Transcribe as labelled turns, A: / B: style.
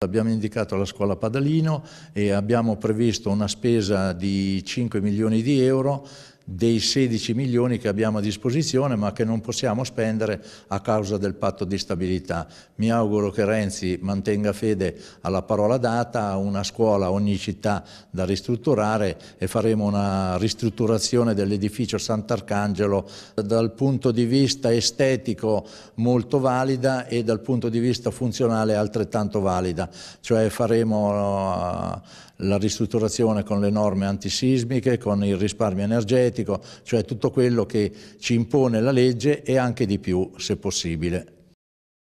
A: Abbiamo indicato la scuola Padalino e abbiamo previsto una spesa di 5 milioni di euro dei 16 milioni che abbiamo a disposizione ma che non possiamo spendere a causa del patto di stabilità. Mi auguro che Renzi mantenga fede alla parola data, una scuola ogni città da ristrutturare e faremo una ristrutturazione dell'edificio Sant'Arcangelo dal punto di vista estetico molto valida e dal punto di vista funzionale altrettanto valida, cioè faremo la ristrutturazione con le norme antisismiche, con il risparmio energetico, cioè tutto quello che ci impone la legge e anche di più se possibile.